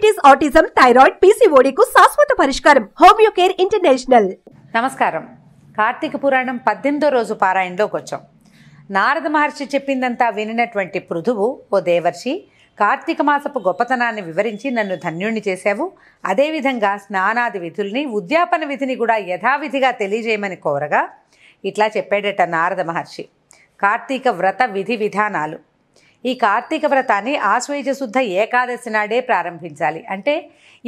diabetes autism thyroid PCOD కు శాశ్వత పరిష్కారం హోమియో కేర్ ఇంటర్నేషనల్ నమస్కారం కార్తీక పురాణం పద్దెనిమిదో రోజు పారాయణలోకి వచ్చాం నారద మహర్షి చెప్పిందంతా వినినటువంటి పృథువు ఓ దేవర్షి కార్తీక మాసపు గొప్పతనాన్ని వివరించి నన్ను ధన్యుణ్ణి చేశావు అదేవిధంగా స్నానాది విధుల్ని ఉద్యాపన విధిని కూడా యథావిధిగా తెలియజేయమని కోరగా ఇట్లా చెప్పాడట నారద మహర్షి కార్తీక వ్రత విధి విధానాలు ఈ కార్తీక వ్రతాన్ని ఆశ్వయుజ శుద్ధ ఏకాదశి నాడే ప్రారంభించాలి అంటే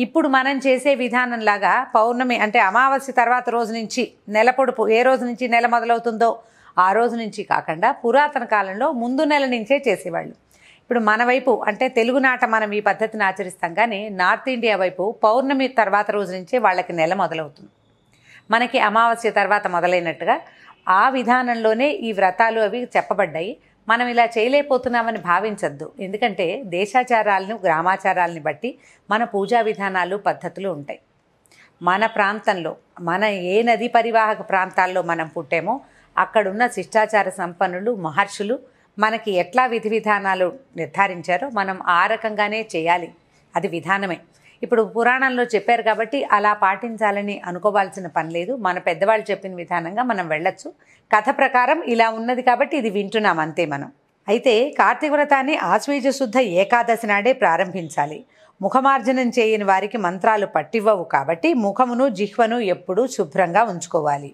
ఇప్పుడు మనం చేసే విధానంలాగా పౌర్ణమి అంటే అమావాస్య తర్వాత రోజు నుంచి నెల పొడుపు ఏ రోజు నుంచి నెల మొదలవుతుందో ఆ రోజు నుంచి కాకుండా పురాతన కాలంలో ముందు నెల నుంచే చేసేవాళ్ళు ఇప్పుడు మన వైపు అంటే తెలుగునాట మనం ఈ పద్ధతిని ఆచరిస్తాం కానీ నార్త్ ఇండియా వైపు పౌర్ణమి తర్వాత రోజు నుంచే వాళ్ళకి నెల మొదలవుతుంది మనకి అమావాస్య తర్వాత మొదలైనట్టుగా ఆ విధానంలోనే ఈ వ్రతాలు అవి చెప్పబడ్డాయి మనం ఇలా చేయలేకపోతున్నామని భావించద్దు ఎందుకంటే దేశాచారాలను గ్రామాచారాలని బట్టి మన పూజా విధానాలు పద్ధతులు ఉంటాయి మన ప్రాంతంలో మన ఏ నది పరివాహక ప్రాంతాల్లో మనం పుట్టామో అక్కడున్న శిష్టాచార సంపన్నులు మహర్షులు మనకి ఎట్లా విధి విధానాలు నిర్ధారించారో మనం ఆ రకంగానే చేయాలి అది విధానమే ఇప్పుడు పురాణంలో చెప్పారు కాబట్టి అలా పాటించాలని అనుకోవాల్సిన పని లేదు మన పెద్దవాళ్ళు చెప్పిన విధానంగా మనం వెళ్ళొచ్చు కథ ప్రకారం ఇలా ఉన్నది కాబట్టి ఇది వింటున్నాం అంతే మనం అయితే కార్తీక వ్రతాన్ని ఆశ్వేజ శుద్ధ ఏకాదశి నాడే ప్రారంభించాలి ముఖమార్జనం చేయని వారికి మంత్రాలు పట్టివ్వవు కాబట్టి ముఖమును జిహ్వను ఎప్పుడూ శుభ్రంగా ఉంచుకోవాలి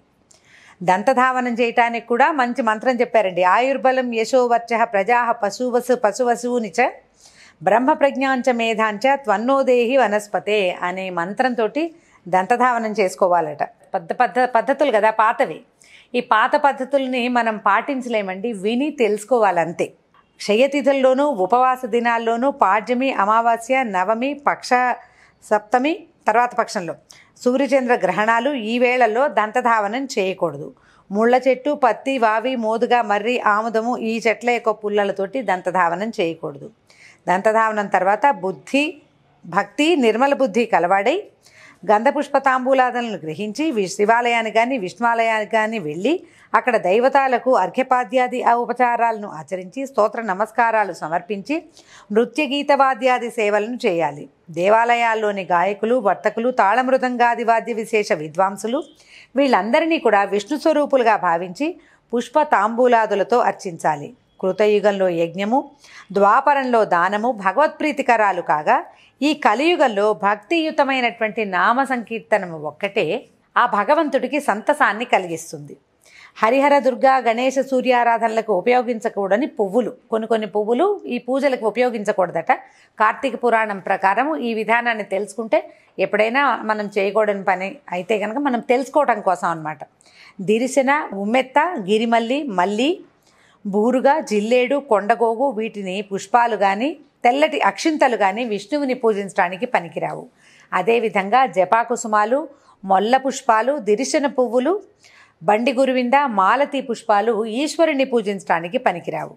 దంతధావనం చేయటానికి కూడా మంచి మంత్రం చెప్పారండి ఆయుర్బలం యశోవర్చ ప్రజా పశువసు పశువసువునిచ బ్రహ్మప్రజ్ఞాంచ మేధాంచ త్వన్నోదేహి వనస్పతే అనే మంత్రంతో దంతధావనం చేసుకోవాలట పెద్ద పద్ధ పద్ధతులు కదా పాతవి ఈ పాత పద్ధతుల్ని మనం పాటించలేమండి విని తెలుసుకోవాలంతే క్షయతిథుల్లోనూ ఉపవాస దినాల్లోనూ పాడ్యమి అమావాస్య నవమి పక్ష సప్తమి తర్వాత పక్షంలో సూర్యచంద్ర గ్రహణాలు ఈ వేళల్లో దంతధావనం చేయకూడదు ముళ్ళ చెట్టు పత్తి వావి మోదుగా మర్రి ఆముదము ఈ చెట్ల యొక్క పుల్లలతోటి దంతధావనం చేయకూడదు దంతధావనం తర్వాత బుద్ధి భక్తి నిర్మల బుద్ధి కలవాడై గంధపుష్పతాంబూలాదలను గ్రహించి శివాలయానికి కానీ విష్ణువాలయానికి కానీ వెళ్ళి అక్కడ దైవతాలకు అర్ఘ్యపాద్యాది ఉపచారాలను ఆచరించి స్తోత్ర నమస్కారాలు సమర్పించి నృత్య గీతవాద్యాది సేవలను చేయాలి దేవాలయాల్లోని గాయకులు వర్తకులు తాళమృదంగాది వాద్య విశేష విద్వాంసులు వీళ్ళందరినీ కూడా విష్ణు స్వరూపులుగా భావించి పుష్ప తాంబూలాదులతో అర్చించాలి కృతయుగంలో యజ్ఞము ద్వాపరంలో దానము భగవత్ప్రీతికరాలు కాగా ఈ కలియుగంలో భక్తియుతమైనటువంటి నామ సంకీర్తనము ఒక్కటే ఆ భగవంతుడికి సంతసాన్ని కలిగిస్తుంది హరిహర దుర్గా గణేష సూర్యారాధనలకు ఉపయోగించకూడని పువ్వులు కొన్ని కొన్ని పువ్వులు ఈ పూజలకు ఉపయోగించకూడదట కార్తీక పురాణం ప్రకారం ఈ విధానాన్ని తెలుసుకుంటే ఎప్పుడైనా మనం చేయకూడని పని అయితే కనుక మనం తెలుసుకోవడం కోసం అనమాట దిరిసిన ఉమ్మెత్త గిరిమల్లి మల్లి బూరుగా జిల్లేడు కొండగోగు వీటిని పుష్పాలు కానీ తెల్లటి అక్షింతలు కానీ విష్ణువుని పూజించడానికి పనికిరావు అదేవిధంగా జపాకుసుమాలు మొల్ల పుష్పాలు దిరిశన పువ్వులు బండి గురువింద మాలతీ పుష్పాలు ఈశ్వరుణ్ణి పూజించడానికి పనికిరావు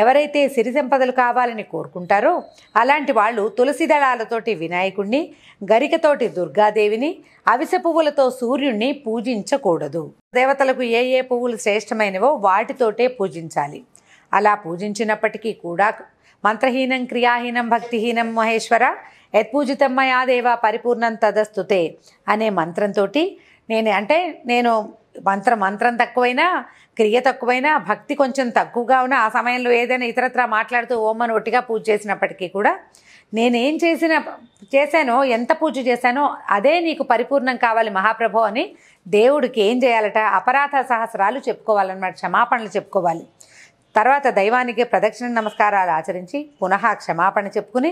ఎవరైతే సిరి సంపదలు కావాలని కోరుకుంటారో అలాంటి వాళ్ళు తులసి దళాలతోటి వినాయకుణ్ణి గరికతోటి దుర్గాదేవిని అవిస పువ్వులతో సూర్యుణ్ణి పూజించకూడదు దేవతలకు ఏ ఏ పువ్వులు శ్రేష్టమైనవో వాటితోటే పూజించాలి అలా పూజించినప్పటికీ కూడా మంత్రహీనం క్రియాహీనం భక్తిహీనం మహేశ్వర యత్పూజితమ్మయా దేవ పరిపూర్ణం తదస్తుతే అనే మంత్రంతో నేను అంటే నేను మంత్ర మంత్రం తక్కువైనా క్రియ తక్కువైనా భక్తి కొంచెం తక్కువగా ఉన్నా ఆ సమయంలో ఏదైనా ఇతరత్రా మాట్లాడుతూ ఓమని ఒట్టిగా పూజ చేసినప్పటికీ కూడా నేనేం చేసిన చేశానో ఎంత పూజ చేశానో అదే నీకు పరిపూర్ణం కావాలి మహాప్రభు అని దేవుడికి ఏం చేయాలట అపరాధ సహస్రాలు చెప్పుకోవాలన్నమాట క్షమాపణలు చెప్పుకోవాలి తర్వాత దైవానికి ప్రదక్షిణ నమస్కారాలు ఆచరించి పునః క్షమాపణ చెప్పుకుని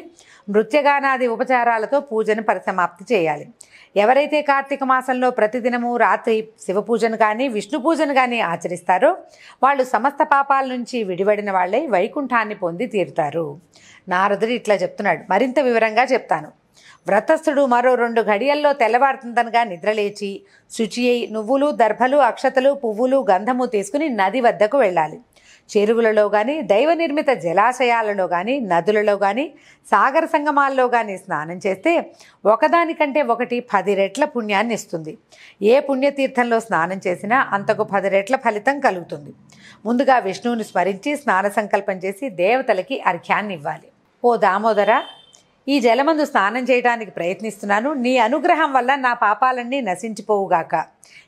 నృత్యగానాది ఉపచారాలతో పూజను పరిసమాప్తి చేయాలి ఎవరైతే కార్తీక మాసంలో ప్రతిదినము రాత్రి శివ పూజను కానీ విష్ణు పూజను కానీ ఆచరిస్తారో వాళ్ళు సమస్త పాపాల నుంచి విడివడిన వాళ్ళై వైకుంఠాన్ని పొంది తీరుతారు నారదుడు ఇట్లా చెప్తున్నాడు మరింత వివరంగా చెప్తాను వ్రతస్థుడు మరో రెండు ఘడియల్లో తెల్లవారుతుందనగా నిద్రలేచి శుచి అయి నువ్వులు దర్భలు అక్షతలు పువ్వులు గంధము తీసుకుని నది వద్దకు వెళ్ళాలి చెరువులలో కానీ దైవ నిర్మిత జలాశయాలలో కానీ నదులలో కానీ సాగర సంగమాల్లో కానీ స్నానం చేస్తే ఒకదానికంటే ఒకటి పది రెట్ల పుణ్యాన్ని ఇస్తుంది ఏ పుణ్యతీర్థంలో స్నానం చేసినా అంతకు పది రెట్ల ఫలితం కలుగుతుంది ముందుగా విష్ణువుని స్మరించి స్నాన సంకల్పం చేసి దేవతలకి అర్ఘ్యాన్ని ఇవ్వాలి ఓ దామోదర ఈ జలమందు స్నానం చేయడానికి ప్రయత్నిస్తున్నాను నీ అనుగ్రహం వల్ల నా పాపాలన్నీ నశించిపోవుగాక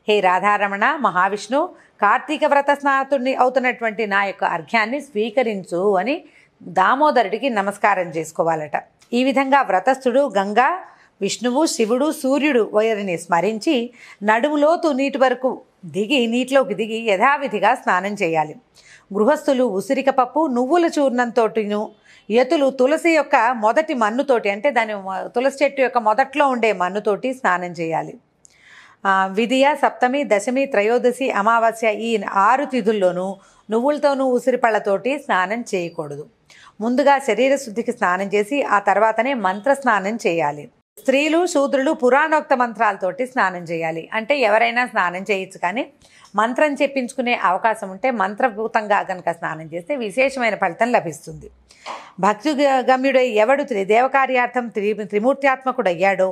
హే రాధారమణ మహావిష్ణు కార్తీక వ్రత స్నాతుడిని అవుతున్నటువంటి నా యొక్క అర్ఘ్యాన్ని స్వీకరించు అని దామోదరుడికి నమస్కారం చేసుకోవాలట ఈ విధంగా వ్రతస్థుడు గంగా విష్ణువు శివుడు సూర్యుడు వైరిని స్మరించి నడుములోతు నీటి వరకు దిగి నీటిలోకి దిగి యథావిధిగా స్నానం చేయాలి గృహస్థులు ఉసిరికపప్పు నువ్వుల చూర్ణంతోటిను యతులు తులసి యొక్క మొదటి మన్నుతోటి అంటే దాని తులసి చెట్టు యొక్క మొదట్లో ఉండే మన్నుతోటి స్నానం చేయాలి విధియ సప్తమి దశమి త్రయోదశి అమావాస్య ఈ ఆరు తిథుల్లోనూ నువ్వులతోనూ ఉసిరిపళ్ళతోటి స్నానం చేయకూడదు ముందుగా శరీర శుద్ధికి స్నానం చేసి ఆ తర్వాతనే మంత్ర స్నానం చేయాలి స్త్రీలు శూద్రులు పురాణోక్త మంత్రాలతోటి స్నానం చేయాలి అంటే ఎవరైనా స్నానం చేయొచ్చు కానీ మంత్రం చెప్పించుకునే అవకాశం ఉంటే మంత్రభూతంగా కనుక స్నానం చేస్తే విశేషమైన ఫలితం లభిస్తుంది భక్తి గమ్యుడై ఎవడు దేవకార్యార్థం త్రి త్రిమూర్త్యాత్మకుడయ్యాడో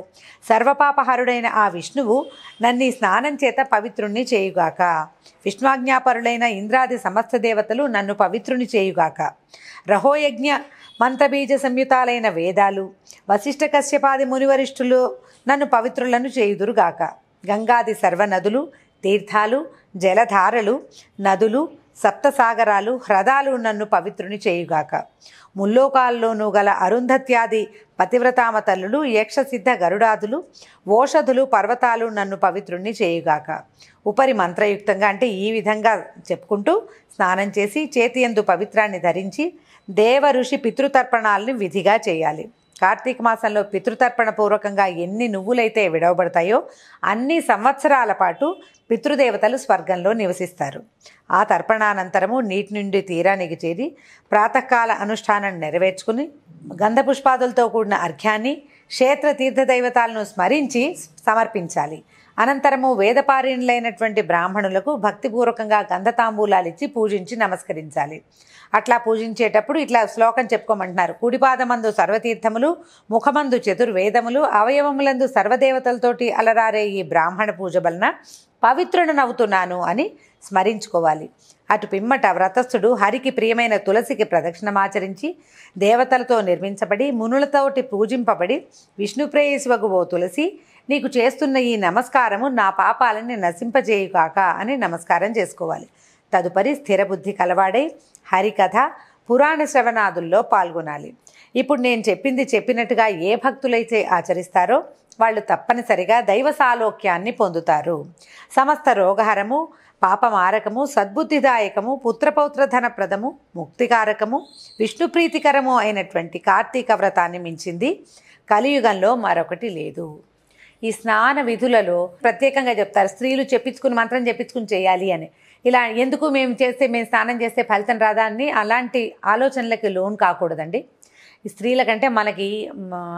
సర్వపాపహారుడైన ఆ విష్ణువు నన్ను స్నానం చేత పవిత్రుణ్ణి చేయుగాక విష్ణాజ్ఞాపరులైన ఇంద్రాది సమస్త దేవతలు నన్ను పవిత్రుని చేయుగాక రహోయజ్ఞ మంత్రబీజ సంయుతాలైన వేదాలు వశిష్ఠ కశ్యపాది మునివరిష్ఠులు నన్ను పవిత్రులను చేయుదురుగాక గంగాది సర్వనదులు తీర్థాలు జలధారలు నదులు సప్తసాగరాలు హ్రదాలు నన్ను పవిత్రుని చేయుగాక ముల్లోకాల్లోనూ గల అరుంధత్యాది పతివ్రతామతల్లులు యక్షసిద్ధ గరుడాదులు ఓషధులు పర్వతాలు నన్ను పవిత్రుణ్ణి చేయుగాక ఉపరి మంత్రయుక్తంగా అంటే ఈ విధంగా చెప్పుకుంటూ స్నానం చేసి చేతి ఎందు పవిత్రాన్ని ధరించి దేవ ఋషి పితృతర్పణాలని విధిగా చేయాలి కార్తీక మాసంలో పితృతర్పణ పూర్వకంగా ఎన్ని నువ్వులైతే విడవబడతాయో అన్ని సంవత్సరాల పాటు పితృదేవతలు స్వర్గంలో నివసిస్తారు ఆ తర్పణానంతరము నీటి నుండి తీరానికి చేరి ప్రాతకాల అనుష్ఠానాన్ని నెరవేర్చుకుని గంధపుష్పాదులతో కూడిన అర్ఘ్యాన్ని క్షేత్ర తీర్థదైవతాలను స్మరించి సమర్పించాలి అనంతరము వేదపారీణులైనటువంటి బ్రాహ్మణులకు భక్తిపూర్వకంగా గంధతాంబూలాలు ఇచ్చి పూజించి నమస్కరించాలి అట్లా పూజించేటప్పుడు ఇట్లా శ్లోకం చెప్పుకోమంటున్నారు కుడిపాదమందు సర్వతీర్థములు ముఖమందు చతుర్వేదములు అవయవములందు సర్వదేవతలతోటి అలరారే ఈ బ్రాహ్మణ పూజ వలన పవిత్రుడు నవ్వుతున్నాను అని స్మరించుకోవాలి అటు పిమ్మట వ్రతస్థుడు హరికి ప్రియమైన తులసికి ప్రదక్షిణమాచరించి దేవతలతో నిర్మించబడి మునులతోటి పూజింపబడి విష్ణుప్రేయసివగు ఓ తులసి నీకు చేస్తున్న ఈ నమస్కారము నా పాపాలని నశింపజేయుగాక అని నమస్కారం చేసుకోవాలి తదుపరి స్థిరబుద్ధి కలవాడై హరికథ పురాణ శ్రవణాదుల్లో పాల్గొనాలి ఇప్పుడు నేను చెప్పింది చెప్పినట్టుగా ఏ భక్తులైతే ఆచరిస్తారో వాళ్ళు తప్పనిసరిగా దైవ సాలోక్యాన్ని పొందుతారు సమస్త రోగహరము పాపమారకము సద్బుద్ధిదాయకము పుత్రపౌత్రధనప్రదము ముక్తికారకము విష్ణుప్రీతికరము అయినటువంటి కార్తీక వ్రతాన్ని మించింది కలియుగంలో మరొకటి లేదు ఈ స్నాన విధులలో ప్రత్యేకంగా చెప్తారు స్త్రీలు చెప్పించుకుని మంత్రం చెప్పించుకుని చేయాలి అని ఇలా ఎందుకు మేము చేస్తే మేము స్నానం చేస్తే ఫలితం రాదా అని అలాంటి ఆలోచనలకి లోన్ కాకూడదండి స్త్రీల కంటే మనకి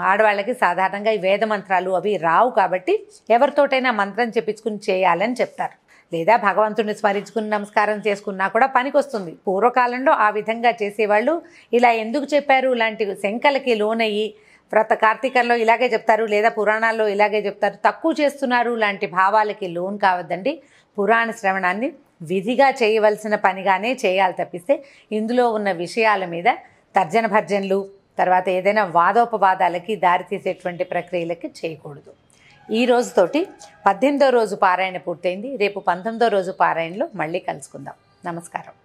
ఆడవాళ్ళకి సాధారణంగా ఈ వేద మంత్రాలు అవి రావు కాబట్టి ఎవరితోటైనా మంత్రం చెప్పించుకుని చేయాలని చెప్తారు లేదా భగవంతుడిని స్మరించుకుని నమస్కారం చేసుకున్నా కూడా పనికొస్తుంది పూర్వకాలంలో ఆ విధంగా చేసేవాళ్ళు ఇలా ఎందుకు చెప్పారు ఇలాంటి శంకలకి లోనయ్యి వ్రత కార్తీకంలో ఇలాగే చెప్తారు లేదా పురాణాల్లో ఇలాగే చెప్తారు తక్కువ చేస్తున్నారు లాంటి భావాలకి లోన్ కావద్దండి పురాణ శ్రవణాన్ని విధిగా చేయవలసిన పనిగానే చేయాలి తప్పిస్తే ఇందులో ఉన్న విషయాల మీద తర్జన భర్జనలు తర్వాత ఏదైనా వాదోపవాదాలకి దారితీసేటువంటి ప్రక్రియలకి చేయకూడదు ఈ రోజుతోటి పద్దెనిమిదో రోజు పారాయణ పూర్తయింది రేపు పంతొమ్మిదో రోజు పారాయణలో మళ్ళీ కలుసుకుందాం నమస్కారం